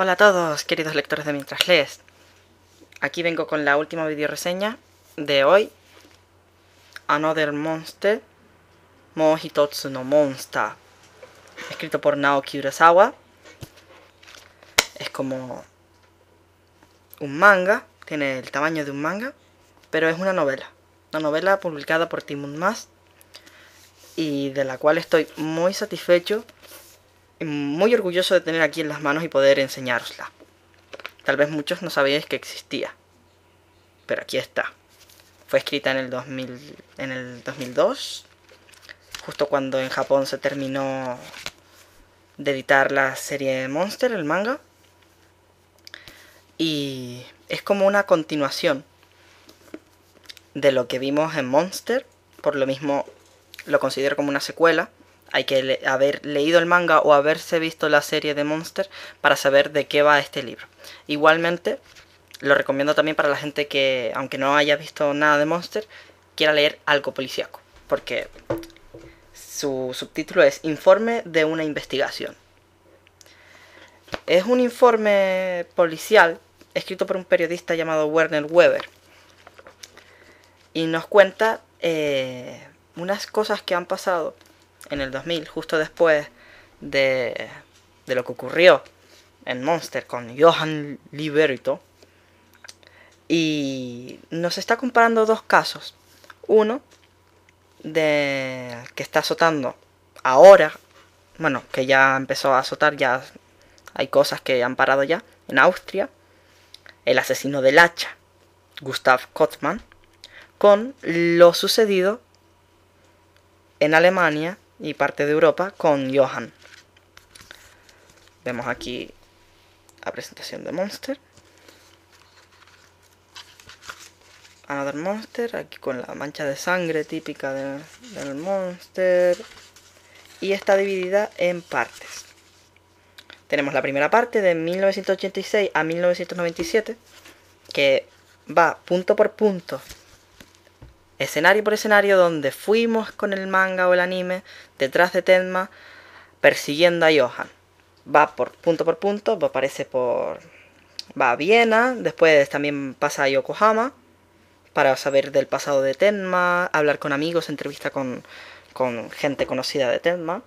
Hola a todos, queridos lectores de Mientras Lees. Aquí vengo con la última reseña de hoy. Another Monster, Mohitotsu no Monster. Escrito por Naoki Urasawa. Es como un manga, tiene el tamaño de un manga, pero es una novela. Una novela publicada por Timun Mas y de la cual estoy muy satisfecho muy orgulloso de tener aquí en las manos y poder enseñárosla. Tal vez muchos no sabíais que existía, pero aquí está. Fue escrita en el, 2000, en el 2002, justo cuando en Japón se terminó de editar la serie Monster, el manga. Y es como una continuación de lo que vimos en Monster, por lo mismo lo considero como una secuela hay que haber leído el manga o haberse visto la serie de Monster para saber de qué va este libro. Igualmente, lo recomiendo también para la gente que, aunque no haya visto nada de Monster, quiera leer algo policiaco, porque su subtítulo es Informe de una investigación. Es un informe policial escrito por un periodista llamado Werner Weber y nos cuenta eh, unas cosas que han pasado en el 2000, justo después de, lo que ocurrió en Monster con Johan Liberto. Y nos está comparando dos casos. Uno, de que está azotando ahora, bueno, que ya empezó a azotar, ya hay cosas que han parado ya, en Austria, el asesino del hacha, Gustav Kotzmann. con lo sucedido en Alemania y parte de Europa con Johan. Vemos aquí la presentación de Monster. Another Monster, aquí con la mancha de sangre típica del Monster. Y está dividida en partes. Tenemos la primera parte de 1986 a 1997, que va punto por punto escenario por escenario donde fuimos con el manga o el anime detrás de Tenma persiguiendo a Johan. Va por punto por punto, aparece por va a Viena, después también pasa a Yokohama para saber del pasado de Tenma, hablar con amigos, entrevista con, con gente conocida de Tenma.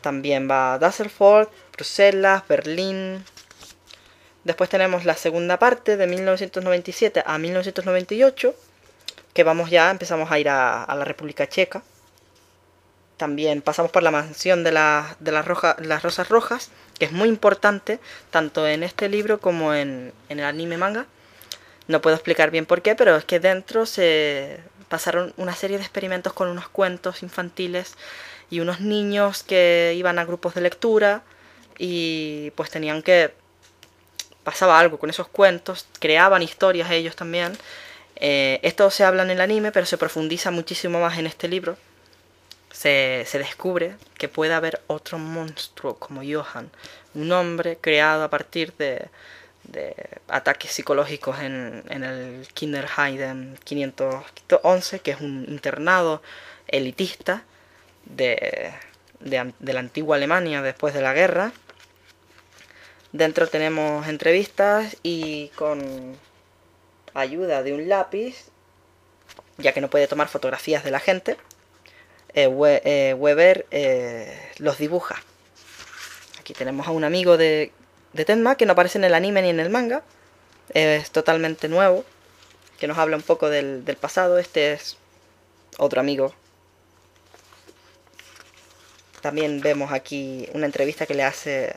También va a Düsseldorf, Bruselas, Berlín. Después tenemos la segunda parte de 1997 a 1998 que vamos ya, empezamos a ir a, la República Checa. También pasamos por la mansión de, de las, las rosas rojas, que es muy importante, tanto en este libro como en, en el anime manga. No puedo explicar bien por qué, pero es que dentro se pasaron una serie de experimentos con unos cuentos infantiles y unos niños que iban a grupos de lectura y pues tenían que pasaba algo con esos cuentos, creaban historias ellos también eh, esto se habla en el anime, pero se profundiza muchísimo más en este libro. Se, descubre que puede haber otro monstruo como Johan, un hombre creado a partir de, ataques psicológicos en, el Kinderheiden 511, que es un internado elitista de, la antigua Alemania después de la guerra. Dentro tenemos entrevistas y con ayuda de un lápiz, ya que no puede tomar fotografías de la gente, eh, eh Weber eh, los dibuja. Aquí tenemos a un amigo de, Tenma que no aparece en el anime ni en el manga. Es totalmente nuevo, que nos habla un poco del, del pasado. Este es otro amigo. También vemos aquí una entrevista que le hace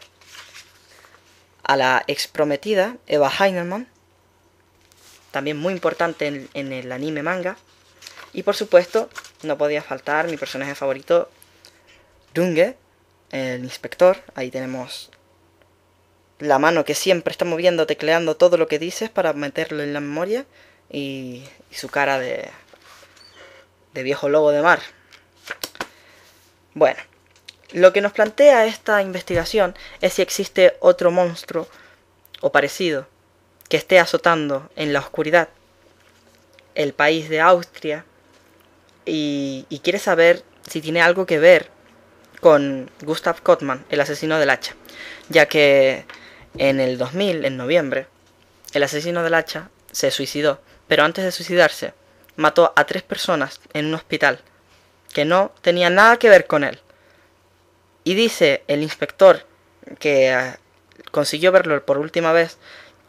a la exprometida Eva Heinemann también muy importante en, el anime manga. Y por supuesto, no podía faltar mi personaje favorito, Dunge, el inspector. Ahí tenemos la mano que siempre está moviendo, tecleando todo lo que dices para meterlo en la memoria. Y, y su cara de, de viejo lobo de mar. Bueno, lo que nos plantea esta investigación es si existe otro monstruo o parecido que esté azotando en la oscuridad el país de Austria y, quiere saber si tiene algo que ver con Gustav Kottmann, el asesino del hacha, ya que en el 2000, en noviembre, el asesino del hacha se suicidó, pero antes de suicidarse mató a tres personas en un hospital que no tenía nada que ver con él. Y dice el inspector que eh, consiguió verlo por última vez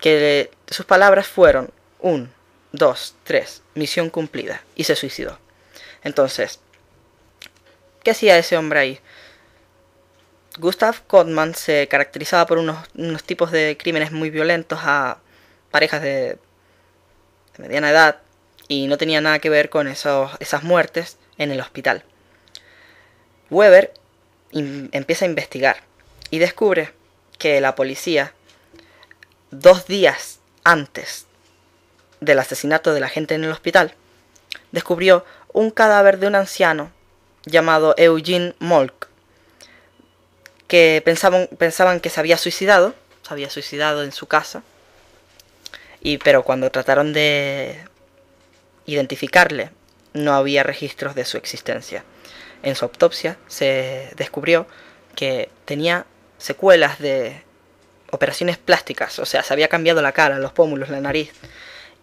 que sus palabras fueron un, dos, tres, misión cumplida, y se suicidó. Entonces, ¿qué hacía ese hombre ahí? Gustav Kottmann se caracterizaba por unos, tipos de crímenes muy violentos a parejas de, mediana edad y no tenía nada que ver con esas muertes en el hospital. Weber empieza a investigar y descubre que la policía dos días antes del asesinato de la gente en el hospital, descubrió un cadáver de un anciano llamado Eugene Molk, que pensaban, pensaban que se había suicidado, se había suicidado en su casa, y, pero cuando trataron de identificarle, no había registros de su existencia. En su autopsia se descubrió que tenía secuelas de operaciones plásticas, o sea, se había cambiado la cara, los pómulos, la nariz,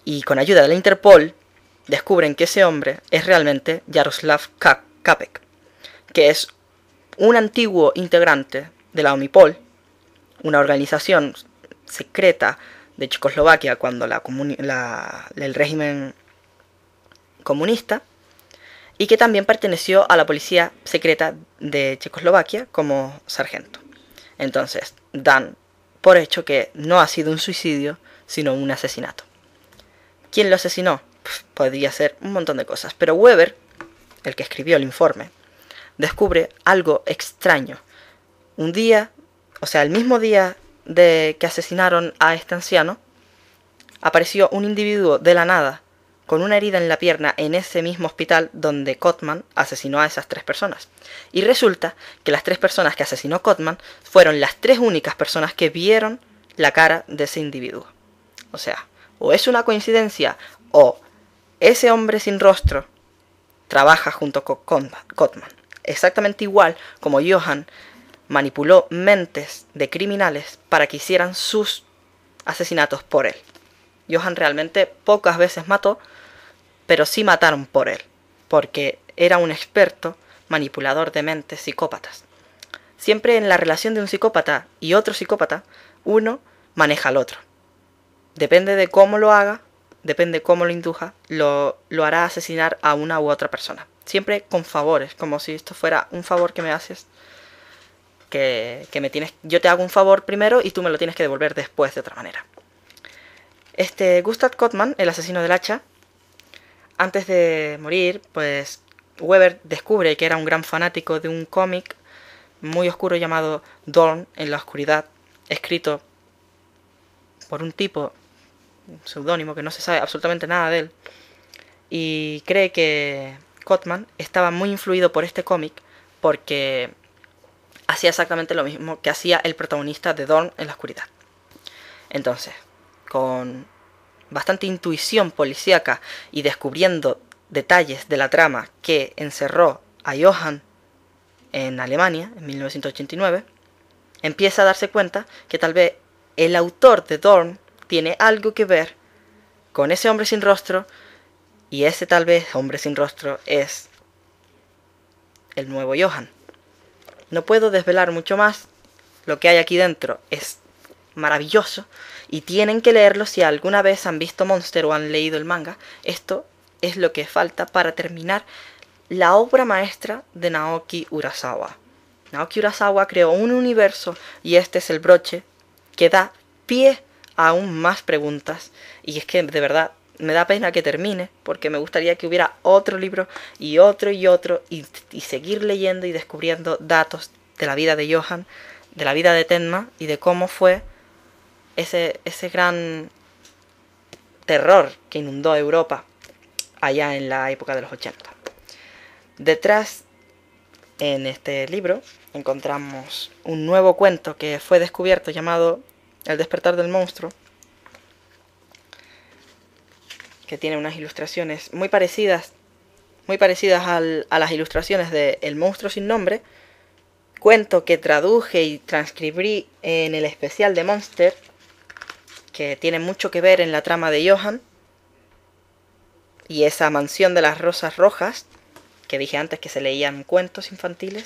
y con ayuda de la Interpol descubren que ese hombre es realmente Jaroslav Kapek, que es un antiguo integrante de la Omipol, una organización secreta de Checoslovaquia cuando la, el régimen comunista, y que también perteneció a la policía secreta de Checoslovaquia como sargento. Entonces, dan por hecho que no ha sido un suicidio, sino un asesinato. ¿Quién lo asesinó? Pues podría ser un montón de cosas, pero Weber, el que escribió el informe, descubre algo extraño. Un día, o sea, el mismo día de que asesinaron a este anciano, apareció un individuo de la nada con una herida en la pierna en ese mismo hospital donde Cotman asesinó a esas tres personas. Y resulta que las tres personas que asesinó Cotman fueron las tres únicas personas que vieron la cara de ese individuo. O sea, o es una coincidencia o ese hombre sin rostro trabaja junto con Cotman. Exactamente igual como Johan manipuló mentes de criminales para que hicieran sus asesinatos por él. Johan realmente pocas veces mató, pero sí mataron por él, porque era un experto manipulador de mentes psicópatas. Siempre en la relación de un psicópata y otro psicópata, uno maneja al otro. Depende de cómo lo haga, depende de cómo lo induja, lo, lo hará asesinar a una u otra persona. Siempre con favores, como si esto fuera un favor que me haces, que, que me tienes, yo te hago un favor primero y tú me lo tienes que devolver después de otra manera. Este Gustav Kotman, el asesino del hacha, antes de morir, pues Weber descubre que era un gran fanático de un cómic muy oscuro llamado Dawn en la oscuridad, escrito por un tipo, un seudónimo que no se sabe absolutamente nada de él, y cree que Cotman estaba muy influido por este cómic porque hacía exactamente lo mismo que hacía el protagonista de Dawn en la oscuridad. Entonces, con bastante intuición policíaca y descubriendo detalles de la trama que encerró a Johan en Alemania en 1989, empieza a darse cuenta que tal vez el autor de Dorn tiene algo que ver con ese hombre sin rostro y ese tal vez hombre sin rostro es el nuevo Johan. No puedo desvelar mucho más, lo que hay aquí dentro es maravilloso, y tienen que leerlo si alguna vez han visto Monster o han leído el manga. Esto es lo que falta para terminar la obra maestra de Naoki Urasawa. Naoki Urasawa creó un universo y este es el broche que da pie a aún más preguntas. Y es que de verdad me da pena que termine, porque me gustaría que hubiera otro libro y otro y otro, y, y, seguir leyendo y descubriendo datos de la vida de Johan, de la vida de Tenma y de cómo fue ese, gran terror que inundó Europa allá en la época de los 80. Detrás, en este libro, encontramos un nuevo cuento que fue descubierto llamado El despertar del monstruo, que tiene unas ilustraciones muy parecidas, muy parecidas a las ilustraciones de El monstruo sin nombre, cuento que traduje y transcribí en el especial de Monster que tiene mucho que ver en la trama de Johan, y esa mansión de las rosas rojas, que dije antes que se leían cuentos infantiles,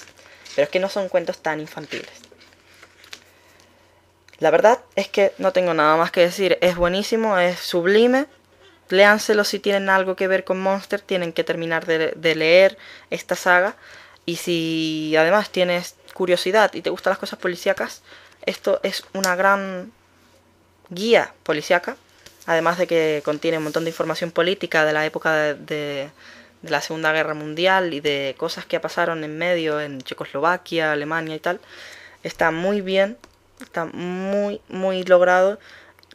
pero es que no son cuentos tan infantiles. La verdad es que no tengo nada más que decir, es buenísimo, es sublime. Léanselo si tienen algo que ver con Monster, tienen que terminar de, de leer esta saga. Y si además tienes curiosidad y te gustan las cosas policíacas, esto es una gran guía policiaca, además de que contiene un montón de información política de la época de, de la Segunda Guerra Mundial y de cosas que pasaron en medio en Checoslovaquia, Alemania y tal. Está muy bien, está muy, muy logrado,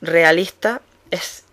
realista, es